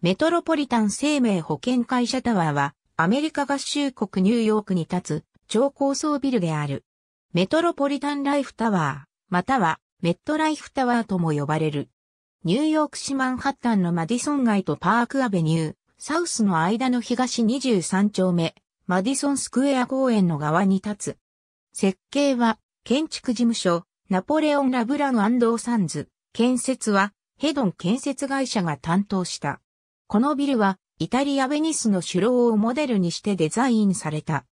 メトロポリタン生命保険会社タワーは、アメリカ合衆国ニューヨークに立つ超高層ビルである。メトロポリタンライフタワー、またはメットライフタワーとも呼ばれる。ニューヨーク市マンハッタンのマディソン街とパークアベニュー、サウスの間の東23丁目、マディソンスクエア公園の側に立つ。設計は、建築事務所、ナポレオン・ラブランサンズ、建設は、ヘドン建設会社が担当した。このビルは、イタリア・ベニスの首楼をモデルにしてデザインされた。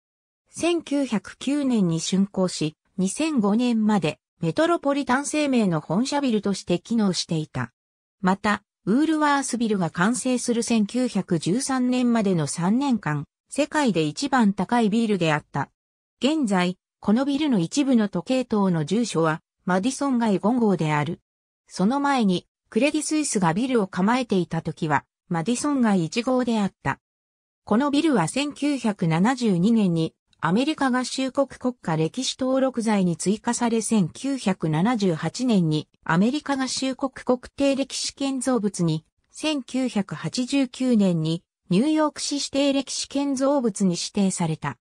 1909年に竣工し、2005年までメトロポリタン生命の本社ビルとして機能していた。また、ウールワースビルが完成する1913年までの3年間、世界で一番高いビルであった。現在、このビルの一部の時計塔の住所は、マディソン街5号である。その前に、クレディスイスがビルを構えていた時は、マディソン街1号であった。このビルは1972年にアメリカ合衆国国家歴史登録罪に追加され1978年にアメリカ合衆国国定歴史建造物に1989年にニューヨーク市指定歴史建造物に指定された。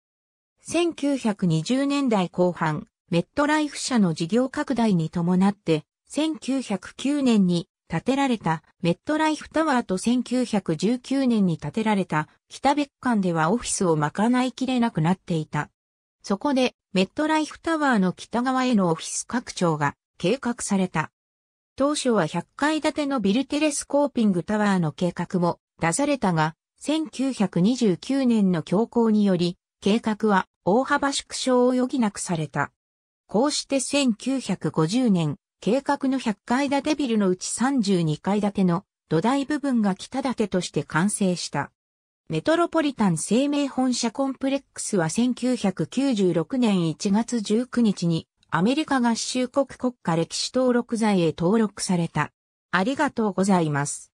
1920年代後半、メットライフ社の事業拡大に伴って、1909年に建てられたメットライフタワーと1919年に建てられた北別館ではオフィスをまかないきれなくなっていた。そこでメットライフタワーの北側へのオフィス拡張が計画された。当初は100階建てのビルテレスコーピングタワーの計画も出されたが、1929年の強行により、計画は大幅縮小を余儀なくされた。こうして1950年、計画の100階建てビルのうち32階建ての土台部分が北建てとして完成した。メトロポリタン生命本社コンプレックスは1996年1月19日にアメリカ合衆国国家歴史登録財へ登録された。ありがとうございます。